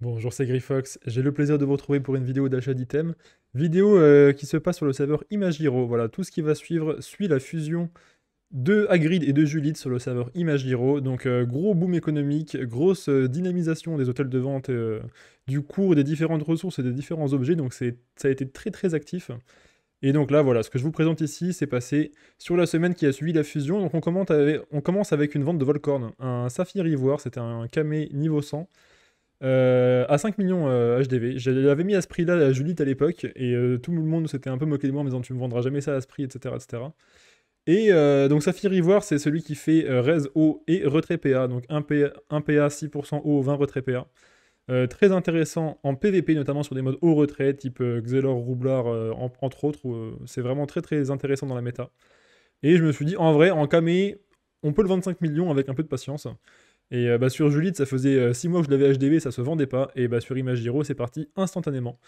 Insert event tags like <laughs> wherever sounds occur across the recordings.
Bonjour, c'est Grifox. J'ai le plaisir de vous retrouver pour une vidéo d'achat d'items. Vidéo euh, qui se passe sur le serveur Imagiro. Voilà, tout ce qui va suivre suit la fusion de Hagrid et de Julith sur le serveur Imagiro. Donc, euh, gros boom économique, grosse euh, dynamisation des hôtels de vente, du cours des différentes ressources et des différents objets. Donc, ça a été très très actif. Et donc là, voilà, ce que je vous présente ici, c'est passé sur la semaine qui a suivi la fusion. Donc, on, on commence avec une vente de Volcorn, un Saphir Ivoire, c'était un camé niveau 100. Euh, à 5 millions HDV. Euh, je l'avais mis à ce prix-là à Juliette à l'époque, et euh, tout le monde s'était un peu moqué de moi en me disant tu me vendras jamais ça à ce prix, etc. etc. Et donc Safir Ivoire, c'est celui qui fait res, haut et Retrait PA, donc 1 PA, 6% haut, 20 Retrait PA. très intéressant en PVP, notamment sur des modes haut retrait, type Xelor, Roublard, entre autres. c'est vraiment très très intéressant dans la méta. Et je me suis dit, en vrai, en camé, e, on peut le vendre 5 millions avec un peu de patience. Et euh, bah, sur Julite, ça faisait 6 euh, mois que je l'avais HDV, ça se vendait pas. Et bah, sur Imagiro, c'est parti instantanément.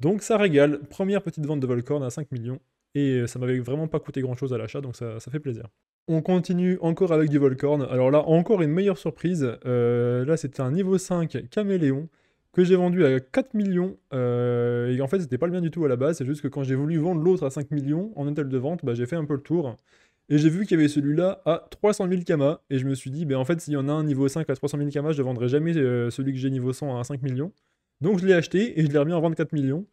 Donc ça régale. Première petite vente de Volcorn à 5 millions. Et euh, ça m'avait vraiment pas coûté grand chose à l'achat, donc ça, fait plaisir. On continue encore avec du Volcorn. Alors là, encore une meilleure surprise. là, c'était un niveau 5 caméléon que j'ai vendu à 4 millions. et en fait, c'était pas le bien du tout à la base. C'est juste que quand j'ai voulu vendre l'autre à 5 millions en hôtel de vente, bah, j'ai fait un peu le tour. Et j'ai vu qu'il y avait celui-là à 300 000 Kama. Et je me suis dit, ben en fait, s'il y en a un niveau 5 à 300 000 Kama, je ne vendrai jamais euh, celui que j'ai niveau 100 à 5 millions. Donc je l'ai acheté et je l'ai remis en 24 millions.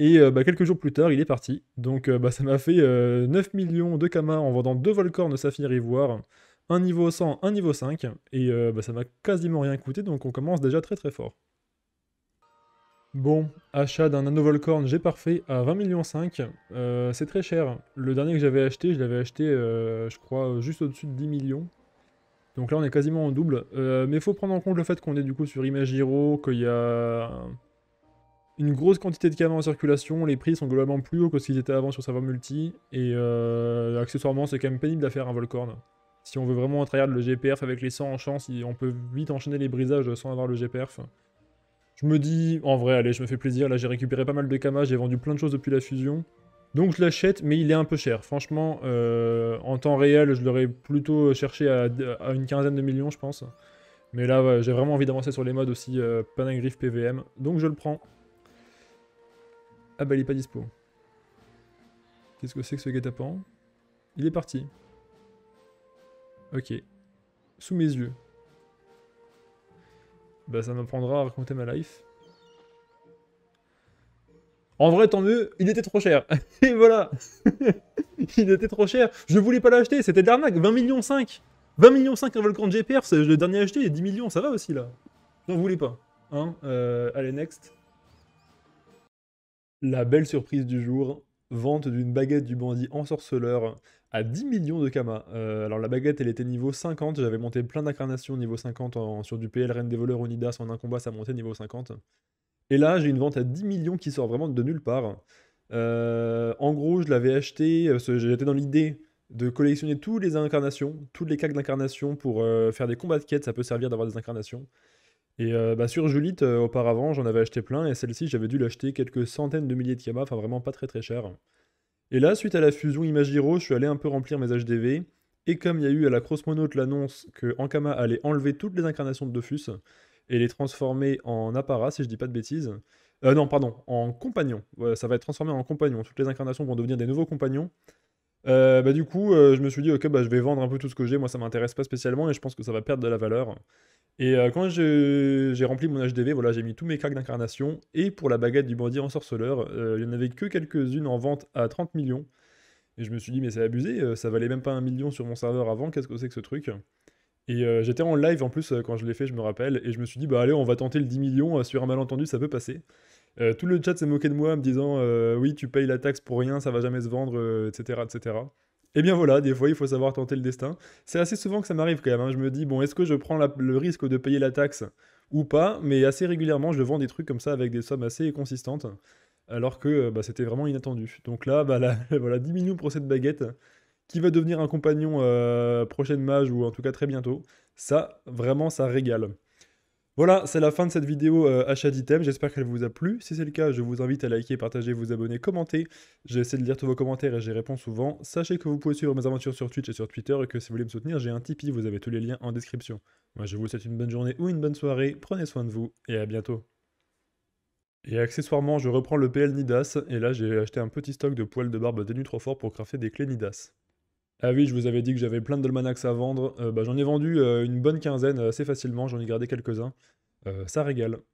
Et euh, ben, quelques jours plus tard, il est parti. Donc bah, ça m'a fait 9 millions de Kama en vendant deux Volcornes Saphir Ivoire, un niveau 100, un niveau 5. Et bah, ça m'a quasiment rien coûté. Donc on commence déjà très très fort. Bon, achat d'un nano-volcorn j'ai parfait à 20 millions 5. Euh, c'est très cher. Le dernier que j'avais acheté, je l'avais acheté, euh, je crois, juste au-dessus de 10 millions. Donc là, on est quasiment en double. Euh, mais il faut prendre en compte le fait qu'on est du coup sur Imagiro, qu'il y a une grosse quantité de canons en circulation. Les prix sont globalement plus hauts que ce qu'ils étaient avant sur serveur multi. Et accessoirement, c'est quand même pénible d'affaire un Volcorn. Si on veut vraiment tryhard le GPRF avec les 100 en chance, on peut vite enchaîner les brisages sans avoir le GPRF me dis, en vrai, allez, je me fais plaisir. Là, j'ai récupéré pas mal de camas, j'ai vendu plein de choses depuis la fusion. Donc je l'achète, mais il est un peu cher. Franchement, euh, en temps réel, je l'aurais plutôt cherché à, une quinzaine de millions, je pense. Mais là, j'ai vraiment envie d'avancer sur les modes aussi, euh, PVM. Donc je le prends. Ah bah il est pas dispo. Qu'est-ce que c'est que ce guet-apens Il est parti. Ok. Sous mes yeux. Bah ça m'apprendra à raconter ma life. En vrai, tant mieux, il était trop cher. <laughs> Et voilà <laughs> Il était trop cher. Je voulais pas l'acheter, c'était de l'arnaque. 20 millions 5 20 millions 5 un volcan de GPR, c'est le dernier acheté, il y 10 millions, ça va aussi là. J'en voulais pas. Hein euh, allez, next. La belle surprise du jour, vente d'une baguette du bandit sorceleur à 10 millions de kamas. Euh, alors la baguette, elle était niveau 50, j'avais monté plein d'incarnations niveau 50 sur du PL, Reine des voleurs, Onidas, en un combat, ça montait niveau 50. Et là, j'ai une vente à 10 millions qui sort vraiment de nulle part. Euh, en gros, je l'avais acheté, euh, j'étais dans l'idée de collectionner tous les incarnations, toutes les cacs d'incarnations pour faire des combats de quête ça peut servir d'avoir des incarnations. Et euh, bah, sur Julite, euh, auparavant, j'en avais acheté plein, et celle-ci, j'avais dû l'acheter quelques centaines de milliers de Kama, enfin vraiment pas très très cher. Et là, suite à la fusion Imagiro, je suis allé un peu remplir mes HDV, et comme il y a eu à la Crossmonote l'annonce que allait enlever toutes les incarnations de Dofus, et les transformer en Appara, si je dis pas de bêtises, euh, non, pardon, en compagnon. ça va être transformé en compagnon. Toutes les incarnations vont devenir des nouveaux compagnons. bah, du coup, je me suis dit, ok, bah, je vais vendre un peu tout ce que j'ai. Moi, ça m'intéresse pas spécialement et je pense que ça va perdre de la valeur. Et euh, quand j'ai rempli mon HDV, voilà, j'ai mis tous mes cracks d'incarnation. Et pour la baguette du bandit en sorceleur, euh, il n'y en avait que quelques-unes en vente à 30 millions. Et je me suis dit, mais c'est abusé, euh, ça valait même pas un million sur mon serveur avant, qu'est-ce que c'est que ce truc Et j'étais en live en plus quand je l'ai fait, je me rappelle, et je me suis dit, bah allez, on va tenter le 10 millions, sur un malentendu, ça peut passer. tout le chat s'est moqué de moi en me disant, oui, tu payes la taxe pour rien, ça va jamais se vendre, etc. etc. Et eh bien voilà, des fois il faut savoir tenter le destin. C'est assez souvent que ça m'arrive quand même. Hein. Je me dis, bon, est-ce que je prends le risque de payer la taxe ou pas Mais assez régulièrement, je vends des trucs comme ça avec des sommes assez consistantes, alors que bah, c'était vraiment inattendu. Donc là, bah, <laughs> voilà, 10 millions pour cette baguette qui va devenir un compagnon euh, prochaine mage ou en tout cas très bientôt. Ça, vraiment, ça régale. Voilà, c'est la fin de cette vidéo euh, achat d'items, j'espère qu'elle vous a plu. Si c'est le cas, je vous invite à liker, partager, vous abonner, commenter. J'essaie de lire tous vos commentaires et j'y réponds souvent. Sachez que vous pouvez suivre mes aventures sur Twitch et sur Twitter et que si vous voulez me soutenir, j'ai un Tipeee, vous avez tous les liens en description. Moi je vous souhaite une bonne journée ou une bonne soirée, prenez soin de vous et à bientôt. Et accessoirement, je reprends le PL Nidas et là j'ai acheté un petit stock de poils de barbe dénu trop fort pour crafter des clés Nidas. Ah oui, je vous avais dit que j'avais plein de Dolmanax à vendre. Euh, bah, j'en ai vendu euh, une bonne quinzaine euh, assez facilement, j'en ai gardé quelques-uns. ça régale.